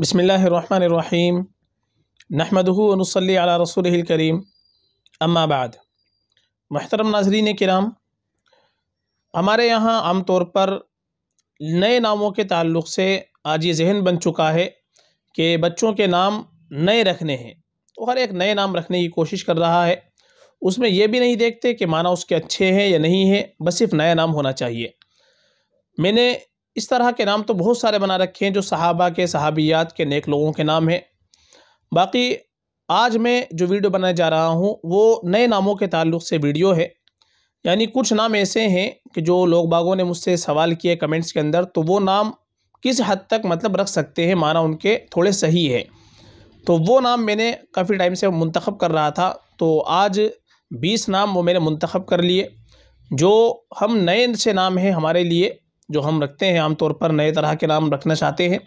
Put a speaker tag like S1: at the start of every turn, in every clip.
S1: बसमीम नहमदनसली अला रसूल करीम अम्माबाद महतरम नाजरीन कराम हमारे यहाँ आम तौर पर नए नामों के ताल्लुक से आज ये जहन बन चुका है कि बच्चों के नाम नए रखने हैं तो हर एक नए नाम रखने की कोशिश कर रहा है उसमें यह भी नहीं देखते कि माना उसके अच्छे हैं या नहीं हैं बस सिर्फ नया नाम होना चाहिए मैंने इस तरह के नाम तो बहुत सारे बना रखे हैं जो सहाबा के सहाबियात के नेक लोगों के नाम हैं बाकी आज मैं जो वीडियो बनाने जा रहा हूँ वो नए नामों के ताल्लुक से वीडियो है यानी कुछ नाम ऐसे हैं कि जो लोग बागों ने मुझसे सवाल किए कमेंट्स के अंदर तो वो नाम किस हद तक मतलब रख सकते हैं माना उनके थोड़े सही है तो वो नाम मैंने काफ़ी टाइम से मंतखब कर रहा था तो आज बीस नाम वो मैंने मंतखब कर लिए जो हम नए से नाम हैं हमारे लिए जो हम रखते हैं आमतौर पर नए तरह के नाम रखना चाहते हैं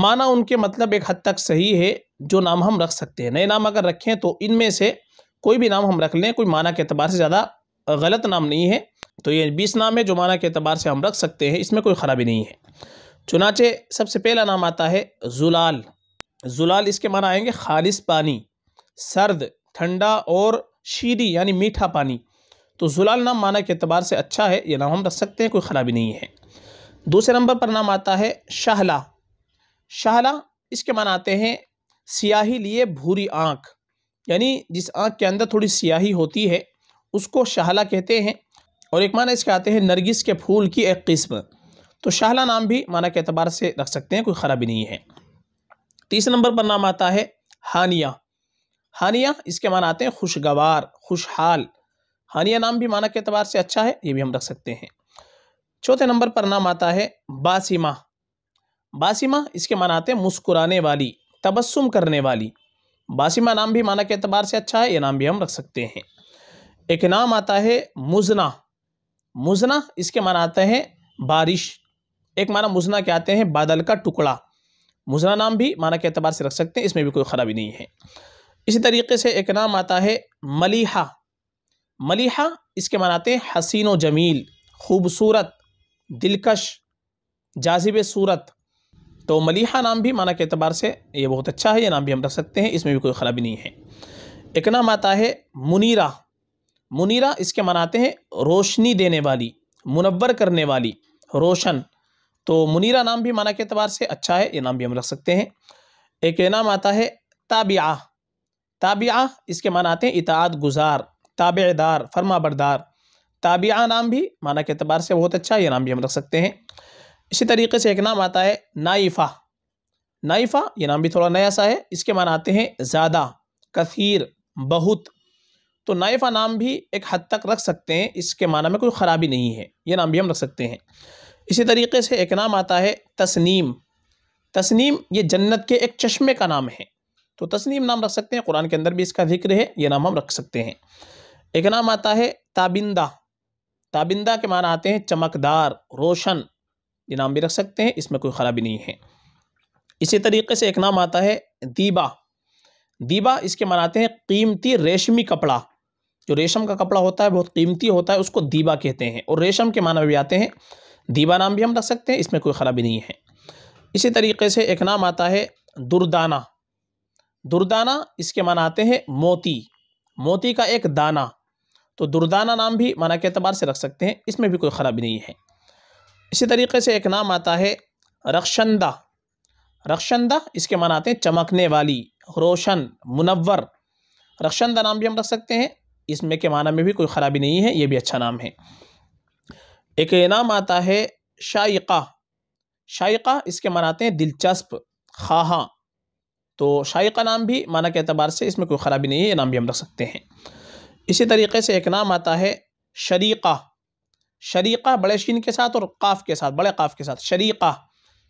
S1: माना उनके मतलब एक हद तक सही है जो नाम हम रख सकते हैं नए नाम अगर रखें तो इनमें से कोई भी नाम हम रख लें कोई माना के अतबार से ज़्यादा गलत नाम नहीं है तो ये बीस नाम है जो माना के अतबार से हम रख सकते हैं इसमें कोई ख़राबी नहीं है चुनाचे सबसे पहला नाम आता है जुलाल जुलाल इसके माना आएंगे खालिश पानी सर्द ठंडा और शीरी यानी मीठा पानी तो जुलाल नाम माना के अतबार से अच्छा है ये नाम हम रख सकते हैं कोई ख़राबी नहीं है दूसरे नंबर पर नाम आता है शाहला शाहला इसके माना आते हैं सियाही लिए भूरी आँख यानी जिस आँख के अंदर थोड़ी सियाही होती है उसको शाहला कहते हैं और एक माना इसके आते हैं नरगिस के फूल की एक किस्म तो शाहला नाम भी माना के अतबार से रख सकते हैं कोई ख़राबी नहीं है तीसरे नंबर पर नाम आता है हानिया हानिया इसके मान आते हैं खुशगवार खुशहाल हानिया नाम भी माना के अतबार से अच्छा है ये भी हम रख सकते हैं चौथे नंबर पर नाम आता है बासीमा बासीमा इसके माना आते हैं मुस्कुराने वाली तबस्सुम करने वाली बासीमा नाम भी माना के अतबार से अच्छा है ये नाम भी हम रख सकते हैं एक नाम आता है मुजना मुजना इसके माना आते हैं बारिश एक माना मुजना के आते हैं बादल का टुकड़ा मुजना नाम भी माना के अतबार से रख सकते हैं इसमें भी कोई ख़राबी नहीं है इसी तरीके से एक नाम आता है मलिहा मलिहा इसके मनाते हसीन व जमील खूबसूरत दिलकश जाजिब सूरत तो मलिहा नाम भी माना के अतबार से ये बहुत अच्छा है ये नाम भी हम रख सकते हैं इसमें भी कोई खराबी नहीं है एक नाम आता है मुनीरा मुनीरा इसके मनाते हैं रोशनी देने वाली मुनवर करने वाली रोशन तो मुनीरा नाम भी माना के अतबार से अच्छा है ये नाम भी हम रख सकते हैं एक नाम आता है ताबिया ताबिया इसके मनाते आते हैं इतात गुजार ताबेदार फर्मा बरदार ताबिया नाम भी माना के अतबार से बहुत अच्छा ये नाम भी हम रख सकते हैं इसी तरीके से एक नाम आता है नाइफ़ा नाइफ़ा ये नाम भी थोड़ा नया सा है इसके माना आते हैं ज़्यादा कसीर बहुत तो नाइफ़ा नाम भी एक हद तक रख सकते हैं इसके माना में कोई ख़राबी नहीं है ये नाम भी हम रख सकते हैं इसी तरीके से एक नाम आता है तस्नीम तस्नीम ये जन्नत के एक चश्मे का नाम है तो तस्नीम नाम रख सकते हैं कुरान के अंदर भी इसका जिक्र है ये नाम हम रख सकते हैं एक नाम आता है ताबिंदा ताबिंदा के माना आते हैं चमकदार रोशन ये नाम भी रख सकते हैं इसमें कोई ख़राबी नहीं है इसी तरीके से एक नाम आता है दीबा दीबा इसके मनाते हैं कीमती रेशमी कपड़ा जो रेशम का कपड़ा होता है बहुत कीमती होता है उसको दीबा कहते हैं और रेशम के माना भी आते हैं दीबा नाम भी हम रख सकते हैं इसमें कोई ख़राबी नहीं है इसी तरीके से एक नाम आता है दुर्दाना दुर्दाना इसके माना आते हैं मोती मोती का एक दाना तो दुर्दाना नाम भी माना के अतबार से रख सकते हैं इसमें भी कोई ख़राबी नहीं है इसी तरीके से एक नाम आता है रक्षंदा रक्षंदा इसके माना आते हैं चमकने वाली रोशन मुनवर रक्षंदा नाम भी हम रख सकते हैं इसमें के माना में भी कोई ख़राबी नहीं है ये भी अच्छा नाम है एक नाम आता है शाइका शाइका इसके मनाते हैं दिलचस्प खाहा तो शाइका नाम भी माना के अतबार से इसमें कोई ख़राबी नहीं है ये नाम भी हम रख सकते हैं इसी तरीके से एक नाम आता है शरीक़ा शरीक़ा बड़े शीन के साथ और काफ़ के साथ बड़े काफ़ के साथ शरीक़ा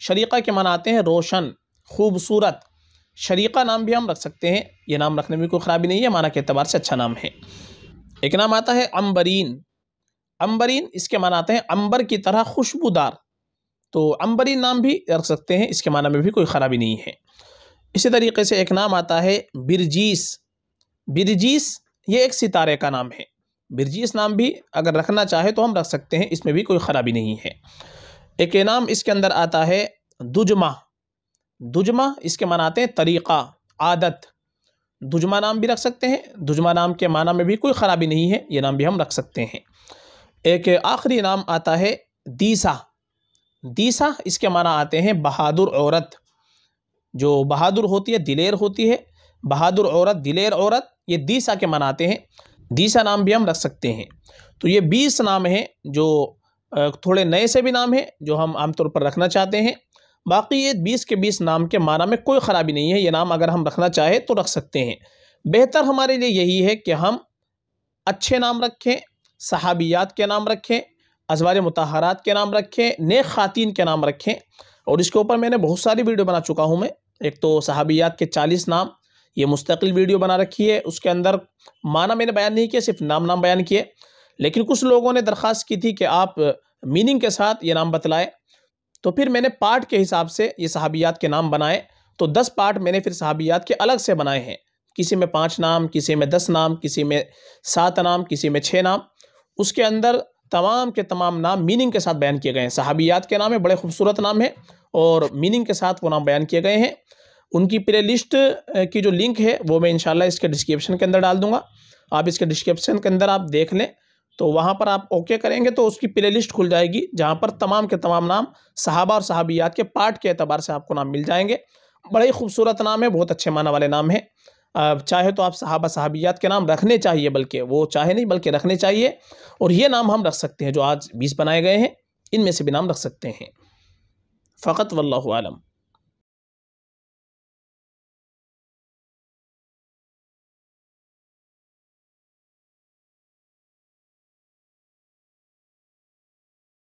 S1: शरीक़ा के मनाते आते हैं रोशन खूबसूरत शरीक़ा नाम भी हम रख सकते हैं ये नाम रखने में कोई ख़राबी नहीं है माना के अतबार से अच्छा नाम है एक नाम आता है अम्बरीन अम्बरीन इसके मनाते आते हैं अम्बर की तरह खुशबूदार तो अम्बरीन नाम भी रख सकते हैं इसके माना में भी कोई ख़राबी नहीं है इसी तरीके से एक नाम आता है बिरजीस बिरजीस ये एक सितारे का नाम है बिरजीस नाम भी अगर रखना चाहे तो हम रख सकते हैं इसमें भी कोई ख़राबी नहीं है एक नाम इसके अंदर आता है दुजमा दुजमा इसके माना आते हैं तरीक़ा आदत दुजमा नाम भी रख सकते हैं दुजमा नाम के माना में भी कोई ख़राबी नहीं है ये नाम भी हम रख सकते हैं एक आखिरी नाम आता है दीसा दीसा इसके माना आते हैं बहादुर औरत जो बहादुर होती है दिलेर होती है बहादुर औरत दिलेर औरत ये दिशा के मनाते हैं दिशा नाम भी हम रख सकते हैं तो ये बीस नाम हैं जो थोड़े नए से भी नाम हैं जो हम आमतौर पर रखना चाहते हैं बाकी ये बीस के बीस नाम के माना में कोई ख़राबी नहीं है ये नाम अगर हम रखना चाहें तो रख सकते हैं बेहतर हमारे लिए यही है कि हम अच्छे नाम रखें सहाबियात के नाम रखें अजवार मतहरात के नाम रखें नेक ख़ातिन के नाम रखें और इसके ऊपर मैंने बहुत सारी वीडियो बना चुका हूँ मैं एक तो सहाबियात के चालीस नाम ये मुस्तकिल वीडियो बना रखी है उसके अंदर माना मैंने बयान नहीं किया सिर्फ नाम नाम बयान किए लेकिन कुछ लोगों ने दरख्वास्त की थी कि आप मीनिंग के साथ ये नाम बतलाएं तो फिर मैंने पार्ट के हिसाब से ये सहाबियात के नाम बनाए तो दस पार्ट मैंने फिर सहाबियात के अलग से बनाए हैं किसी में पाँच नाम किसी में दस नाम किसी में सात नाम किसी में छः नाम उसके अंदर तमाम के तमाम नाम मीनिंग के साथ बयान किए गए हैं सहाबियात के नाम है बड़े खूबसूरत नाम है और मीनिंग के साथ वो नाम बयान किए गए हैं उनकी प्ले लिस्ट की जो लिंक है वो मैं इंशाल्लाह इसके डिस्क्रिप्शन के अंदर डाल दूंगा आप इसके डिस्क्रिप्शन के अंदर आप देख लें तो वहाँ पर आप ओके करेंगे तो उसकी प्ले लिस्ट खुल जाएगी जहाँ पर तमाम के तमाम नाम साहबा और साहबियात के पार्ट के अतबार से आपको नाम मिल जाएंगे बड़े ही खूबसूरत नाम है बहुत अच्छे माना वाले नाम है चाहे तो आप साहबा साहबियात के नाम रखने चाहिए बल्कि वो चाहे नहीं बल्कि रखने चाहिए और ये नाम हम रख सकते हैं जो आज बीस बनाए गए हैं इनमें से भी नाम रख सकते हैं फ़कत वल्लम